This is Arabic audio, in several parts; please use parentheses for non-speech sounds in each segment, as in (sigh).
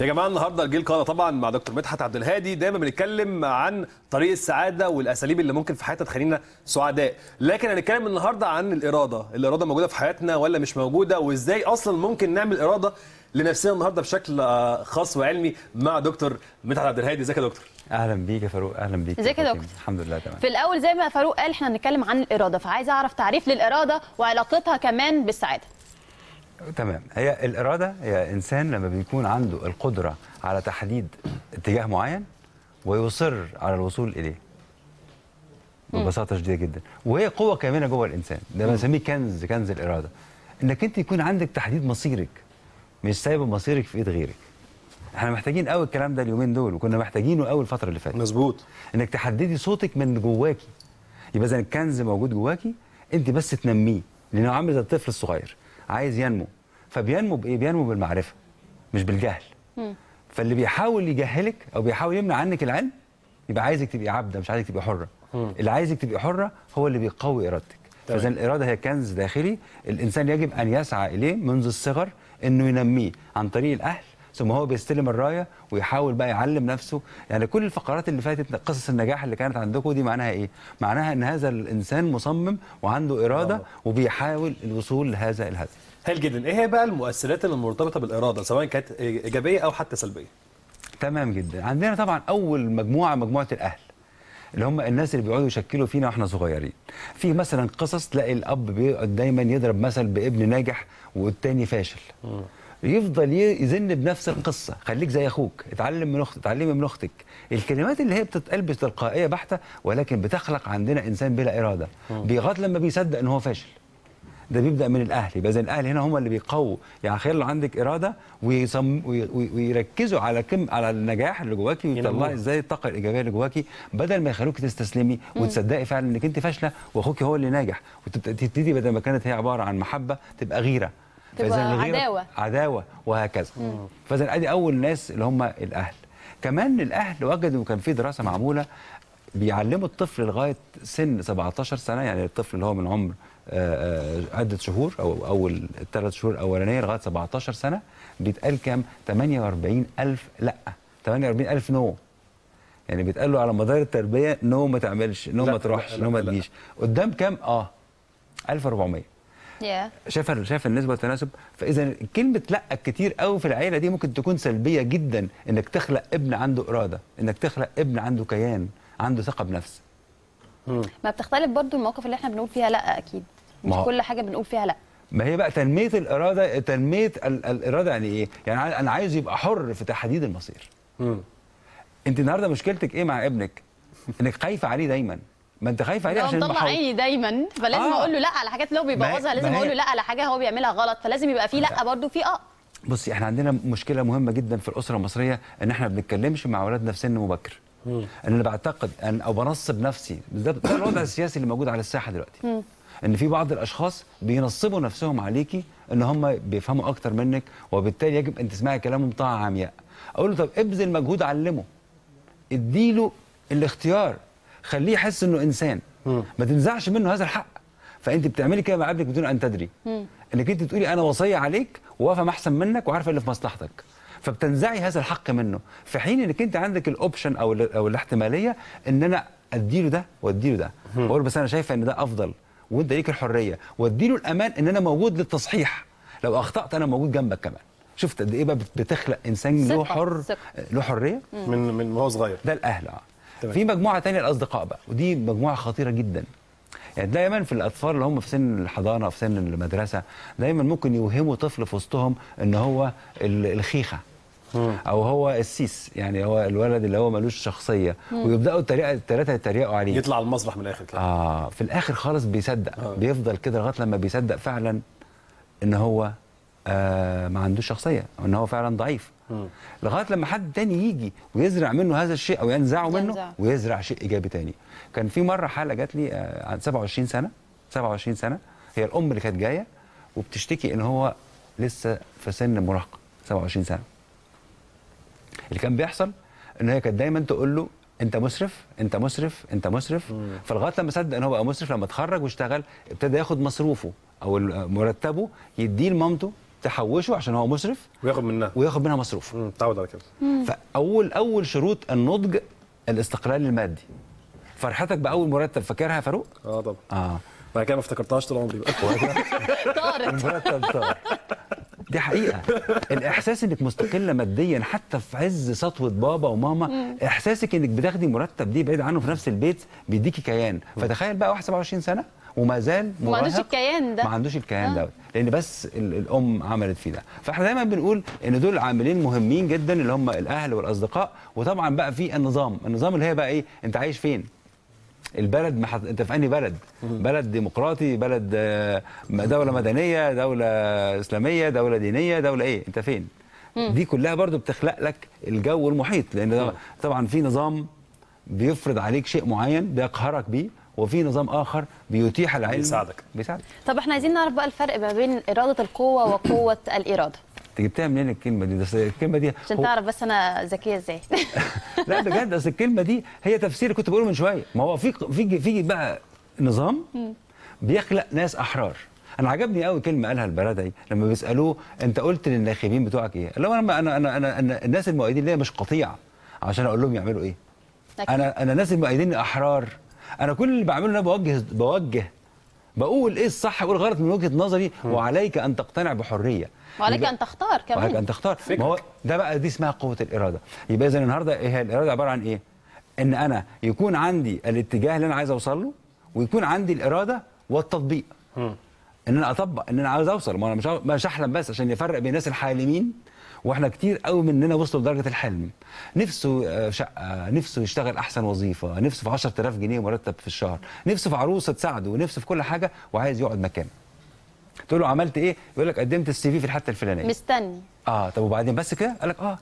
يا جماعه النهارده الجيل قاده طبعا مع دكتور مدحت عبد الهادي دايما بنتكلم عن طريق السعاده والاساليب اللي ممكن في حياتنا تخلينا سعداء لكن هنتكلم النهارده عن الاراده الاراده موجوده في حياتنا ولا مش موجوده وازاي اصلا ممكن نعمل اراده لنفسنا النهارده بشكل آه، خاص وعلمي مع دكتور مدحت عبد الهادي ازيك يا دكتور اهلا بيك يا فاروق اهلا بيك ازيك يا دكتور الحمد لله تمام في الاول زي ما فاروق قال احنا هنتكلم عن الاراده فعايز اعرف تعريف للاراده وعلاقتها كمان بالسعاده تمام هي الاراده هي انسان لما بيكون عنده القدره على تحديد اتجاه معين ويصر على الوصول اليه ببساطه شديده جدا وهي قوه كامنه جوه الانسان ده بنسميه كنز كنز الاراده انك انت يكون عندك تحديد مصيرك مش سايب مصيرك في ايد غيرك احنا محتاجين قوي الكلام ده اليومين دول وكنا محتاجينه قوي الفتره اللي فاتت مظبوط انك تحددي صوتك من جواكي يبقى اذا الكنز موجود جواكي انت بس تنميه لانه عامل زي الطفل الصغير عايز ينمو فبينمو بايه بينمو بالمعرفه مش بالجهل فاللي بيحاول يجهلك او بيحاول يمنع عنك العلم يبقى عايزك تبقي عبده مش عايزك تبقي حره اللي عايزك تبقي حره هو اللي بيقوي ارادتك فاذا الاراده هي كنز داخلي الانسان يجب ان يسعى اليه منذ الصغر انه ينميه عن طريق الاهل ثم هو بيستلم الرايه ويحاول بقى يعلم نفسه يعني كل الفقرات اللي فاتت قصص النجاح اللي كانت عندكم دي معناها ايه معناها ان هذا الانسان مصمم وعنده اراده وبيحاول الوصول لهذا الهدف هل جدا ايه هي بقى المؤثرات اللي مرتبطه بالاراده سواء كانت ايجابيه او حتى سلبيه تمام جدا عندنا طبعا اول مجموعه مجموعه الاهل اللي هم الناس اللي بيقعدوا يشكلوا فينا واحنا صغيرين في مثلا قصص تلاقي الاب بيقعد دايما يضرب مثل بابن ناجح والتاني فاشل م. يفضل يزن بنفس القصه خليك زي اخوك اتعلم من اختك اتعلمي من اختك الكلمات اللي هي بتتقلبس تلقائيه بحته ولكن بتخلق عندنا انسان بلا اراده بيغاد لما بيصدق ان هو فاشل ده بيبدا من الاهل يبقى الاهل هنا هم اللي بيقووا يعني خير لو عندك اراده ويصم ويركزوا على كم على النجاح اللي جواكي ويطلعي ازاي الطاقه الايجابيه اللي جواكي بدل ما يخلوكي تستسلمي وتصدقي فعلا انك انت فاشله واخوكي هو اللي ناجح وتبتدي بدل ما كانت هي عباره عن محبه تبقى غيره فاذا عداوه عداوه وهكذا فاذا ادي اول ناس اللي هم الاهل كمان الاهل وجدوا كان في دراسه معموله بيعلموا الطفل لغايه سن 17 سنه يعني الطفل اللي هو من عمر آه، آه، عده شهور او اول الثلاث شهور الاولانيه لغايه 17 سنه بيتقال كام 48000 لا 48000 نو يعني بيتقال له على مدار التربيه نو ما تعملش نو ما تروحش نو ما تجيش قدام كام اه 1400 شاف شاف النسبه والتناسب فاذا كلمه لا كتير قوي في العيله دي ممكن تكون سلبيه جدا انك تخلق ابن عنده اراده انك تخلق ابن عنده كيان عنده ثقه بنفس ما بتختلف برضو المواقف اللي احنا بنقول فيها لا اكيد مش كل حاجه بنقول فيها لا ما هي بقى تنميه الاراده تنميه الاراده يعني ايه يعني انا عايز يبقى حر في تحديد المصير انت النهارده مشكلتك ايه مع ابنك انك خايفه عليه دايما ما انت خايف عليه عشان مطلع عيني دايما فلازم آه. اقول له لا على حاجات اللي هو بيبوظها لازم اقول له لا على حاجه هو بيعملها غلط فلازم يبقى في لا برضه في اه بصي احنا عندنا مشكله مهمه جدا في الاسره المصريه ان احنا ما بنتكلمش مع اولادنا في سن مبكر مم. انا بعتقد ان او بنصب نفسي ده, ده الوضع السياسي اللي موجود على الساحه دلوقتي مم. ان في بعض الاشخاص بينصبوا نفسهم عليكي ان هم بيفهموا اكتر منك وبالتالي يجب ان تسمعي كلامهم بطاعه عمياء اقول له طب ابذل مجهود علمه اديله الاختيار خليه يحس انه انسان ما تنزعش منه هذا الحق فانت بتعملي كده مع ابنك بدون ان تدري انك انت تقولي انا وصيه عليك وواقفه احسن منك وعارفه اللي في مصلحتك فبتنزعي هذا الحق منه في حين انك انت عندك الاوبشن او او الاحتماليه ان انا اديله ده واديله ده واقول بس انا شايفه ان ده افضل وانت ليك الحريه واديله الامان ان انا موجود للتصحيح لو اخطات انا موجود جنبك كمان شفت قد ايه بقى بتخلق انسان له حر له حريه من من وهو صغير ده الاهل اه تمام. في مجموعه ثانيه الاصدقاء بقى ودي مجموعه خطيره جدا يعني دايما في الاطفال اللي هم في سن الحضانه في سن المدرسه دايما ممكن يوهموا طفل في وسطهم ان هو الخيخه او هو السيس يعني هو الولد اللي هو ملوش شخصيه ويبداوا الثلاثه يتريقوا عليه يطلع المسرح من الاخر كده اه في الاخر خالص بيصدق آه. بيفضل كده لغايه لما بيصدق فعلا ان هو آه، ما عندوش شخصيه وان هو فعلا ضعيف لغايه لما حد تاني يجي ويزرع منه هذا الشيء او ينزعه ينزع. منه ويزرع شيء ايجابي تاني كان في مره حاله جات لي آه، عن 27 سنه 27 سنه هي الام اللي كانت جايه وبتشتكي ان هو لسه في سن مراهقه 27 سنه اللي كان بيحصل ان هي كانت دايما تقول له انت مسرف انت مسرف انت مسرف فلغايه لما صدق ان هو بقى مسرف لما اتخرج واشتغل ابتدى ياخد مصروفه او مرتبه يديه لمامته تحوشه عشان هو مسرف وياخد منها وياخد منها مصروف متعود على كده فاول اول شروط النضج الاستقلال المادي فرحتك باول مرتب فاكرها يا فاروق اه طبعا اه بعد كده ما افتكرتهاش طول عمري (laughs) طارت المرتب طارت دي حقيقه الاحساس انك مستقله ماديا حتى في عز سطوه بابا وماما احساسك انك بتاخدي مرتب دي بعيد عنه في نفس البيت بيديكي كيان فتخيل بقى واحد 27 سنه وما زال ما عندوش الكيان ده ما عندوش الكيان ده آه. لان بس الام عملت فيه ده فاحنا دايما بنقول ان دول عاملين مهمين جدا اللي هم الاهل والاصدقاء وطبعا بقى في النظام النظام اللي هي بقى ايه انت عايش فين البلد محط... انت في انهي بلد؟ بلد ديمقراطي، بلد آه، دوله مدنيه، دوله اسلاميه، دوله دينيه، دوله ايه؟ انت فين؟ دي كلها برضو بتخلق لك الجو المحيط لان طبعا في نظام بيفرض عليك شيء معين بيقهرك بيه وفي نظام اخر بيتيح العلم بيساعدك بيساعدك طب احنا عايزين نعرف بقى الفرق ما بين اراده القوه وقوه (coughs) الاراده انت جبتها منين الكلمه دي بس الكلمه دي عشان هو... تعرف بس انا ذكيه ازاي (laughs) لا بجد اصل الكلمه دي هي تفسير كنت بقوله من شويه ما هو في في في بقى نظام بيخلق ناس احرار انا عجبني قوي كلمه قالها البرادعي لما بيسالوه انت قلت للناخبين بتوعك ايه؟ لو انا انا انا انا الناس المؤيدين ليا مش قطيع عشان اقول لهم يعملوا ايه؟ أكيد. انا انا الناس المؤيدين احرار انا كل اللي بعمله انا بوجه بوجه بقول ايه الصح وايه الغلط من وجهه نظري وعليك ان تقتنع بحريه وعليك ان تختار كمان وعليك ان تختار ما هو ده بقى دي اسمها قوه الاراده يبقى اذا النهارده هي الاراده عباره عن ايه ان انا يكون عندي الاتجاه اللي انا عايز اوصل له ويكون عندي الاراده والتطبيق م. ان انا اطبق ان انا عايز اوصل ما انا مش مش احلم بس عشان يفرق بين الناس الحالمين واحنا كتير قوي مننا وصلوا لدرجه الحلم نفسه آه، شقه نفسه يشتغل احسن وظيفه نفسه في 10000 جنيه مرتب في الشهر نفسه في عروسه تساعده ونفسه في كل حاجه وعايز يقعد مكانه تقول له عملت ايه يقول لك قدمت السي في في الحته الفلانيه مستني اه طب وبعدين بس كده قال لك اه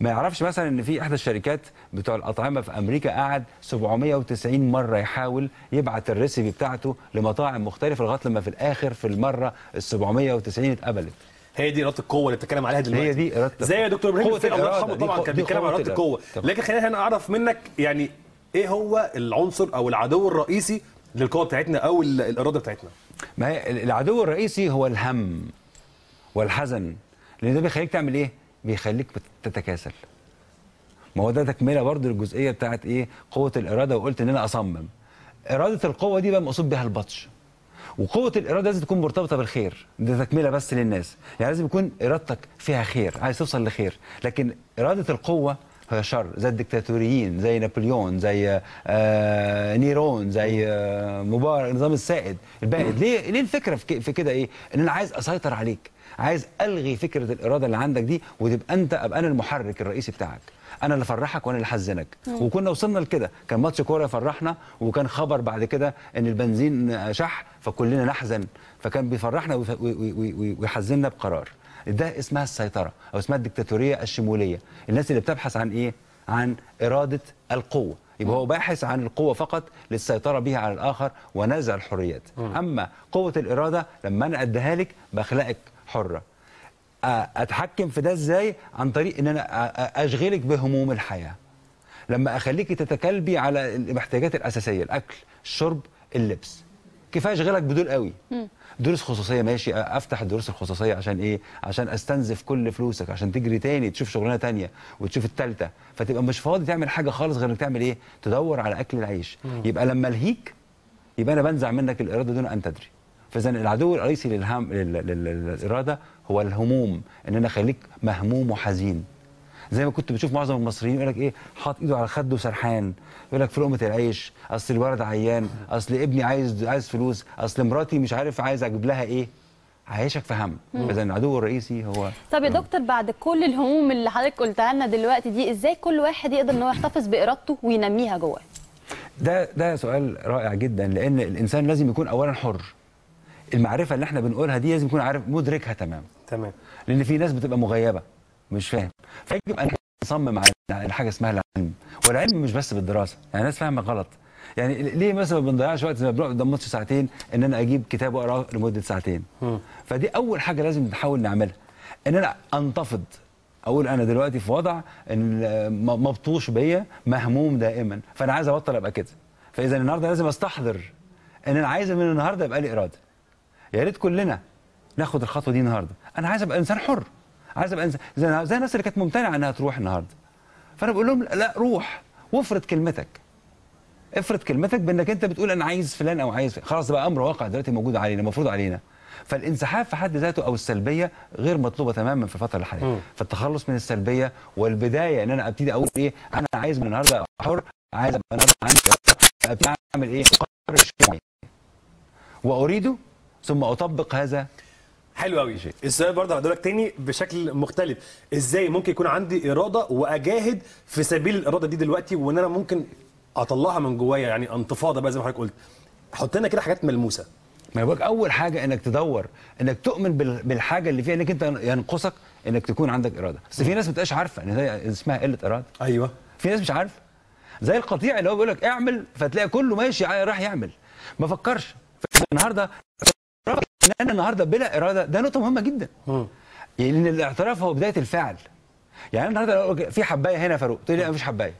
ما يعرفش مثلا ان في احدى الشركات بتوع الاطعمه في امريكا قعد 790 مره يحاول يبعت الريسيبي بتاعته لمطاعم مختلفه لغايه لما في الاخر في المره ال 790 اتقبلت هي دي اراده القوه اللي بتتكلم عليها دلوقتي هي دي اراده زي يا دكتور ابراهيم الله يرحمه طبعا كان بيتكلم على اراده القوه لكن خلينا هنا اعرف منك يعني ايه هو العنصر او العدو الرئيسي للقوه بتاعتنا او الاراده بتاعتنا ما هي العدو الرئيسي هو الهم والحزن لان ده بيخليك تعمل ايه بيخليك تتكاسل ما هو ده تكمله برضه للجزئيه بتاعت ايه قوه الاراده وقلت ان انا اصمم اراده القوه دي بقى مقصود بها البطش وقوه الاراده لازم تكون مرتبطه بالخير ده تكمله بس للناس يعني لازم يكون ارادتك فيها خير عايز توصل لخير لكن اراده القوه هي شر زي الدكتاتوريين زي نابليون زي آه نيرون زي آه مبارك النظام السائد البائد ليه ليه الفكره في كده ايه ان انا عايز اسيطر عليك عايز الغي فكره الاراده اللي عندك دي وتبقى انت ابقى انا المحرك الرئيسي بتاعك انا اللي افرحك وانا اللي احزنك وكنا وصلنا لكده كان ماتش كوره يفرحنا وكان خبر بعد كده ان البنزين شح فكلنا نحزن فكان بيفرحنا ويحزننا بقرار ده اسمها السيطره او اسمها الدكتاتوريه الشموليه الناس اللي بتبحث عن ايه عن اراده القوه يبقى هو باحث عن القوه فقط للسيطره بها على الاخر ونزع الحريات اما قوه الاراده لما انا اديها لك بخلقك حره اتحكم في ده ازاي عن طريق ان انا اشغلك بهموم الحياه لما اخليكي تتكلبي على الاحتياجات الاساسيه الاكل الشرب اللبس كفايه اشغلك بدول قوي دروس خصوصيه ماشي افتح الدروس الخصوصيه عشان ايه عشان استنزف كل فلوسك عشان تجري تاني تشوف شغلانه تانية وتشوف الثالثه فتبقى مش فاضي تعمل حاجه خالص غير انك تعمل ايه تدور على اكل العيش مم. يبقى لما الهيك يبقى انا بنزع منك الاراده دون ان تدري فاذا العدو الرئيسي للهم للاراده هو الهموم ان انا اخليك مهموم وحزين زي ما كنت بتشوف معظم المصريين يقول لك ايه حاط ايده على خده سرحان يقول لك في لقمه العيش اصل الولد عيان اصل ابني عايز عايز فلوس اصل مراتي مش عارف عايز اجيب لها ايه عايشك في هم اذا العدو الرئيسي هو طب يا دكتور بعد كل الهموم اللي حضرتك قلتها لنا دلوقتي دي ازاي كل واحد يقدر ان هو يحتفظ بارادته وينميها جواه ده ده سؤال رائع جدا لان الانسان لازم يكون اولا حر المعرفه اللي احنا بنقولها دي لازم يكون عارف مدركها تماما تمام لان في ناس بتبقى مغيبه مش فاهم فيجب ان نصمم على حاجه اسمها العلم والعلم مش بس بالدراسه يعني الناس فاهمه غلط يعني ليه مثلا ما بنضيعش وقت ما بنقعد قدام ماتش ساعتين ان انا اجيب كتاب واقراه لمده ساعتين م. فدي اول حاجه لازم نحاول نعملها ان انا انتفض اقول انا دلوقتي في وضع ان مبطوش بيا مهموم دائما فانا عايز ابطل ابقى كده فاذا النهارده لازم استحضر ان انا عايز من النهارده يبقى لي اراده يا ريت كلنا ناخد الخطوه دي النهارده انا عايز ابقى انسان حر عايز ابقى انسان زي, الناس اللي كانت ممتنعه انها تروح النهارده فانا بقول لهم لا روح وافرض كلمتك افرض كلمتك بانك انت بتقول انا عايز فلان او عايز فلان. خلاص بقى امر واقع دلوقتي موجود علينا مفروض علينا فالانسحاب في حد ذاته او السلبيه غير مطلوبه تماما في الفتره الحاليه فالتخلص من السلبيه والبدايه ان انا ابتدي اقول ايه انا عايز من النهارده حر عايز ابقى النهارده عندي ابتدي اعمل ايه قرار واريده ثم اطبق هذا حلو قوي السؤال برضه هقول تاني بشكل مختلف ازاي ممكن يكون عندي اراده واجاهد في سبيل الاراده دي دلوقتي وان انا ممكن اطلعها من جوايا يعني انتفاضه بقى زي ما حضرتك قلت حط لنا كده حاجات ملموسه ما يبقى اول حاجه انك تدور انك تؤمن بالحاجه اللي فيها انك انت ينقصك انك تكون عندك اراده بس في ناس ما تبقاش عارفه ان هي اسمها قله اراده ايوه في ناس مش عارفه زي القطيع اللي هو بيقول لك اعمل فتلاقي كله ماشي راح يعمل ما فكرش النهارده ان انا النهارده بلا اراده ده نقطه مهمه جدا لان يعني الاعتراف هو بدايه الفعل يعني انا النهارده في حبايه هنا فاروق تقول لي مفيش حبايه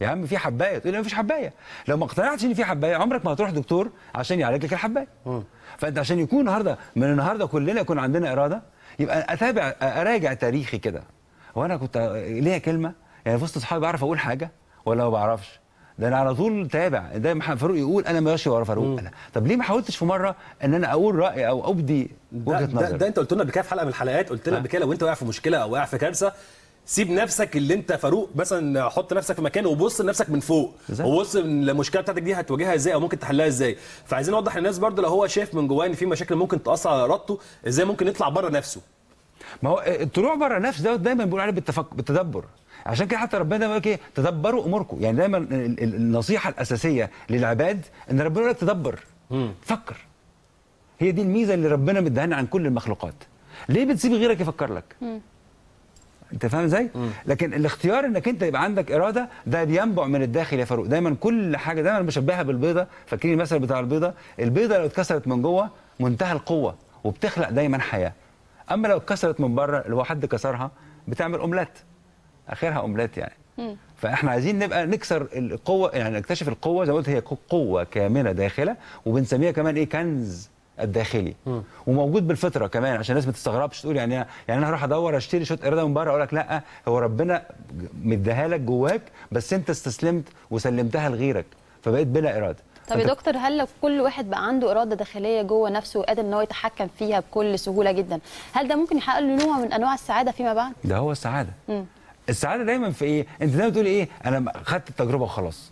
يا عم في حبايه تقول لي مفيش حبايه لو ما اقتنعتش ان في حبايه عمرك ما هتروح دكتور عشان يعالج لك الحبايه فانت عشان يكون النهارده من النهارده كلنا يكون عندنا اراده يبقى اتابع اراجع تاريخي كده وانا كنت ليا كلمه يعني في وسط اصحابي بعرف اقول حاجه ولا ما بعرفش ده انا على طول تابع ده محمد فاروق يقول انا ماشي ورا فاروق انا طب ليه ما حاولتش في مره ان انا اقول راي او ابدي وجهه نظري ده, ده انت قلت لنا بكده في حلقه من الحلقات قلت لنا بكده لو انت واقع في مشكله او واقع في كارثه سيب نفسك اللي انت فاروق مثلا حط نفسك في مكان وبص لنفسك من فوق وبص المشكله بتاعتك دي هتواجهها ازاي او ممكن تحلها ازاي فعايزين نوضح للناس برضو لو هو شايف من جواه ان في مشاكل ممكن تاثر على ارادته ازاي ممكن يطلع بره نفسه ما هو الطلوع بره النفس دوت دايما بيقول عليه بالتفكر بالتدبر عشان كده حتى ربنا بيقول لك ايه تدبروا اموركم يعني دايما النصيحه الاساسيه للعباد ان ربنا يقول لك تدبر مم. فكر هي دي الميزه اللي ربنا مديها عن كل المخلوقات ليه بتسيب غيرك يفكر لك مم. انت فاهم ازاي لكن الاختيار انك انت يبقى عندك اراده ده بينبع من الداخل يا فاروق دايما كل حاجه دايما بشبهها بالبيضه فاكرين المثل بتاع البيضه البيضه لو اتكسرت من جوه منتهى القوه وبتخلق دايما حياه اما لو اتكسرت من بره لو حد كسرها بتعمل اومليت اخرها اومليت يعني فاحنا عايزين نبقى نكسر القوه يعني نكتشف القوه زي ما قلت هي قوه كامنه داخله وبنسميها كمان ايه كنز الداخلي وموجود بالفطره كمان عشان الناس ما تستغربش تقول يعني يعني انا هروح ادور اشتري شوت اراده من بره اقول لك لا هو ربنا مديها لك جواك بس انت استسلمت وسلمتها لغيرك فبقيت بلا اراده طب يا دكتور هل لو كل واحد بقى عنده اراده داخليه جوه نفسه وقادر ان هو يتحكم فيها بكل سهوله جدا هل ده ممكن يحقق له نوع من انواع السعاده فيما بعد ده هو السعاده مم. السعاده دايما في ايه انت دايما بتقول ايه انا خدت التجربه وخلاص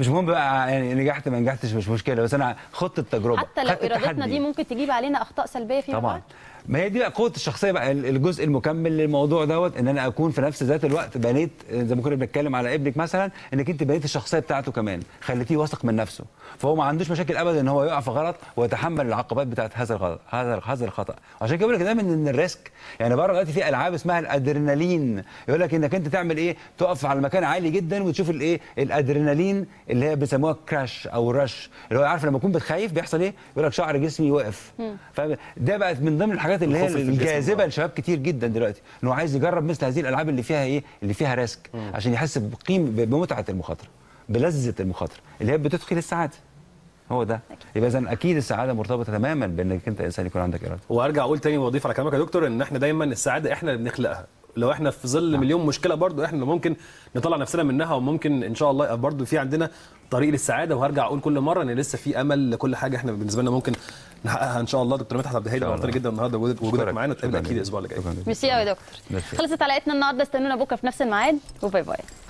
مش مهم بقى يعني نجحت ما نجحتش مش مشكله بس انا خدت التجربه حتى لو ارادتنا دي ممكن تجيب علينا اخطاء سلبيه فيما طبعا بعد. ما هي دي بقى قوه الشخصيه بقى الجزء المكمل للموضوع دوت ان انا اكون في نفس ذات الوقت بنيت زي ما كنا بنتكلم على ابنك مثلا انك انت بنيت الشخصيه بتاعته كمان خليتيه واثق من نفسه فهو ما عندوش مشاكل ابدا ان هو يقع في غلط ويتحمل العقبات بتاعه هذا الغلط هذا هذا الخطا عشان كده بقول لك دايما ان الريسك يعني بره دلوقتي في العاب اسمها الادرينالين يقول لك انك انت تعمل ايه تقف على مكان عالي جدا وتشوف الايه الادرينالين اللي هي بيسموها كراش او رش اللي هو عارف لما تكون بتخايف بيحصل ايه يقول لك شعر جسمي يوقف فده بقت من ضمن الحاجات الحاجات اللي هي الجاذبه لشباب كتير جدا دلوقتي انه عايز يجرب مثل هذه الالعاب اللي فيها ايه اللي فيها ريسك عشان يحس بقيمه بمتعه المخاطره بلذه المخاطره اللي هي بتدخل السعاده هو ده يبقى اذا اكيد السعاده مرتبطه تماما بانك انت انسان يكون عندك اراده وارجع اقول تاني واضيف على كلامك يا دكتور ان احنا دايما السعاده احنا اللي بنخلقها لو احنا في ظل نعم. مليون مشكله برضو احنا ممكن نطلع نفسنا منها وممكن ان شاء الله برضو في عندنا طريق للسعاده وهرجع اقول كل مره ان لسه في امل لكل حاجه احنا بالنسبه لنا ممكن نحققها ان شاء الله دكتور مدحت عبد الهادي نورتنا جدا النهارده وجودك معانا نتقابل اكيد الاسبوع اللي جاي ميرسي قوي يا دكتور خلصت حلقتنا النهارده استنونا بكره في نفس الميعاد وباي باي